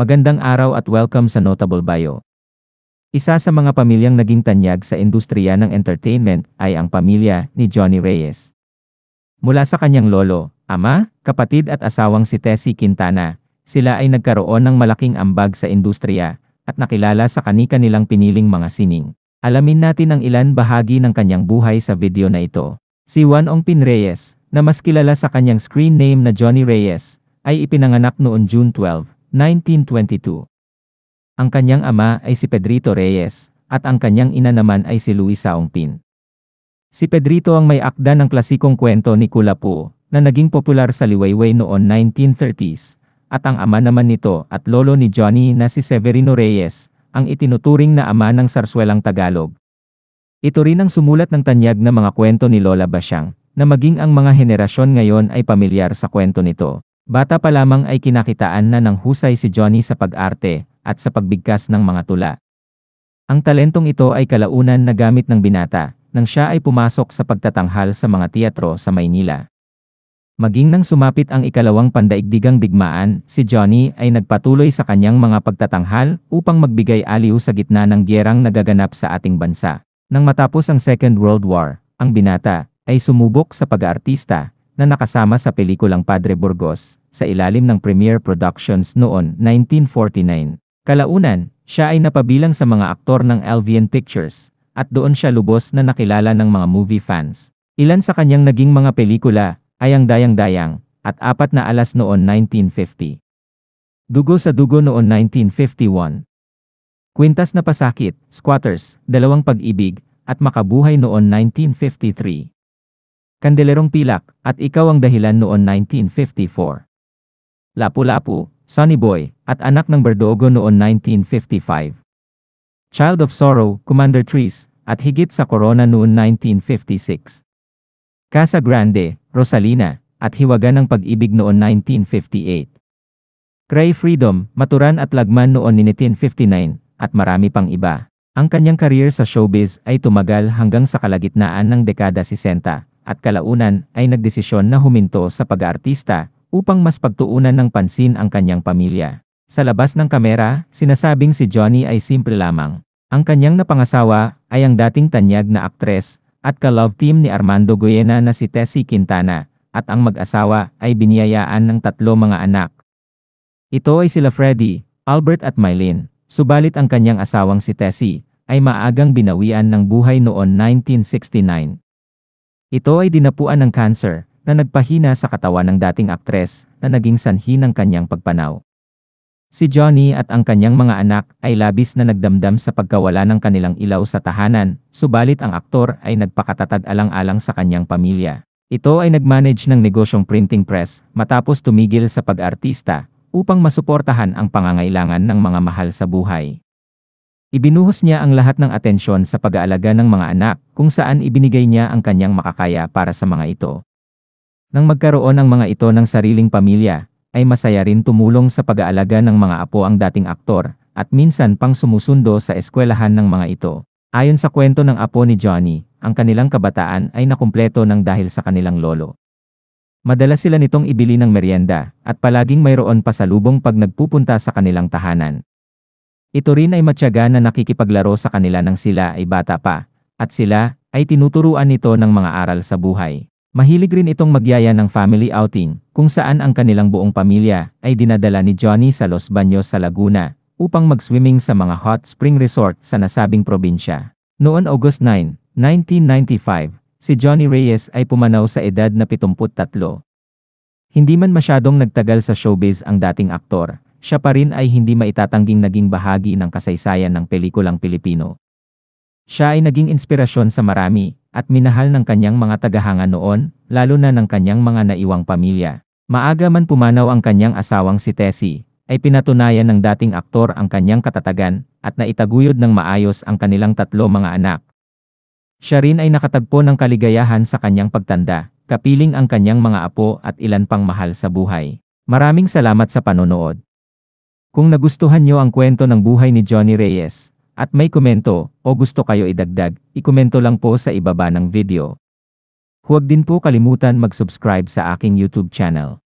Magandang araw at welcome sa Notable Bio. Isa sa mga pamilyang naging tanyag sa industriya ng entertainment ay ang pamilya ni Johnny Reyes. Mula sa kanyang lolo, ama, kapatid at asawang si Tessie Quintana, sila ay nagkaroon ng malaking ambag sa industriya at nakilala sa kani-kanilang piniling mga sining. Alamin natin ang ilan bahagi ng kanyang buhay sa video na ito. Si Juan Ong Pin Reyes, na mas kilala sa kanyang screen name na Johnny Reyes, ay ipinanganak noong June 12, 1922. Ang kanyang ama ay si Pedrito Reyes, at ang kanyang ina naman ay si Luis Saungpin. Si Pedrito ang may akda ng klasikong kwento ni Kulapu, na naging popular sa liwayway noon 1930s, at ang ama naman nito at lolo ni Johnny na si Severino Reyes, ang itinuturing na ama ng sarswelang Tagalog. Ito rin ang sumulat ng tanyag na mga kwento ni Lola Basyang, na maging ang mga henerasyon ngayon ay pamilyar sa kwento nito. Bata pa lamang ay kinakitaan na ng husay si Johnny sa pag-arte at sa pagbigkas ng mga tula. Ang talentong ito ay kalaunan na gamit ng binata nang siya ay pumasok sa pagtatanghal sa mga teatro sa Maynila. Maging nang sumapit ang ikalawang pandaigdigang digmaan, si Johnny ay nagpatuloy sa kanyang mga pagtatanghal upang magbigay aliw sa gitna ng gyerang nagaganap sa ating bansa. Nang matapos ang Second World War, ang binata ay sumubok sa pag-aartista na nakasama sa pelikulang Padre Burgos, sa ilalim ng Premier Productions noon 1949. Kalaunan, siya ay napabilang sa mga aktor ng Albion Pictures, at doon siya lubos na nakilala ng mga movie fans. Ilan sa kanyang naging mga pelikula ay ang Dayang Dayang, at apat na alas noon 1950. Dugo sa dugo noon 1951. Quintas na pasakit, squatters, dalawang pag-ibig, at makabuhay noon 1953 kandelerong pilak, at ikaw ang dahilan noon 1954. Lapu-Lapu, Sonny Boy, at anak ng Berdogo noon 1955. Child of Sorrow, Commander Trees, at higit sa Corona noon 1956. Casa Grande, Rosalina, at Hiwaga ng Pag-ibig noon 1958. Cray Freedom, Maturan at Lagman noon 1959, at marami pang iba. Ang kanyang career sa showbiz ay tumagal hanggang sa kalagitnaan ng dekada 60 at kalaunan ay nagdesisyon na huminto sa pag-aartista upang mas pagtuunan ng pansin ang kanyang pamilya. Sa labas ng kamera, sinasabing si Johnny ay simple lamang. Ang kanyang napangasawa ay ang dating tanyag na aktres at ka-love team ni Armando Goyena na si Tessie Quintana at ang mag-asawa ay biniyayaan ng tatlo mga anak. Ito ay sila Freddy, Albert at Mylene. Subalit ang kanyang asawang si Tessie ay maagang binawian ng buhay noon 1969. Ito ay dinapuan ng cancer na nagpahina sa katawan ng dating aktres na naging sanhi ng kanyang pagpanaw. Si Johnny at ang kanyang mga anak ay labis na nagdamdam sa pagkawala ng kanilang ilaw sa tahanan, subalit ang aktor ay nagpakatatag alang-alang sa kanyang pamilya. Ito ay nagmanage ng negosyong printing press matapos tumigil sa pag-artista upang masuportahan ang pangangailangan ng mga mahal sa buhay. Ibinuhos niya ang lahat ng atensyon sa pag-aalaga ng mga anak kung saan ibinigay niya ang kanyang makakaya para sa mga ito. Nang magkaroon ang mga ito ng sariling pamilya, ay masaya rin tumulong sa pag-aalaga ng mga apo ang dating aktor at minsan pang sumusundo sa eskwelahan ng mga ito. Ayon sa kwento ng apo ni Johnny, ang kanilang kabataan ay nakumpleto ng dahil sa kanilang lolo. Madalas sila nitong ibili ng merienda at palaging mayroon pa sa pag nagpupunta sa kanilang tahanan. Ito rin ay matyaga na nakikipaglaro sa kanila nang sila ay bata pa, at sila ay tinuturuan nito ng mga aral sa buhay. Mahilig rin itong magyaya ng family outing, kung saan ang kanilang buong pamilya ay dinadala ni Johnny sa Los Baños sa Laguna, upang mag-swimming sa mga hot spring resort sa nasabing probinsya. Noon August 9, 1995, si Johnny Reyes ay pumanaw sa edad na 73. Hindi man masyadong nagtagal sa showbiz ang dating aktor, siya pa rin ay hindi maitatangging naging bahagi ng kasaysayan ng pelikulang Pilipino. Siya ay naging inspirasyon sa marami, at minahal ng kanyang mga tagahanga noon, lalo na ng kanyang mga naiwang pamilya. Maaga man pumanaw ang kanyang asawang si Tessie, ay pinatunayan ng dating aktor ang kanyang katatagan, at naitaguyod ng maayos ang kanilang tatlo mga anak. Siya rin ay nakatagpo ng kaligayahan sa kanyang pagtanda, kapiling ang kanyang mga apo at ilan pang mahal sa buhay. Maraming salamat sa panonood. Kung nagustuhan nyo ang kwento ng buhay ni Johnny Reyes, at may komento, o gusto kayo idagdag, ikomento lang po sa ibaba ng video. Huwag din po kalimutan mag-subscribe sa aking YouTube channel.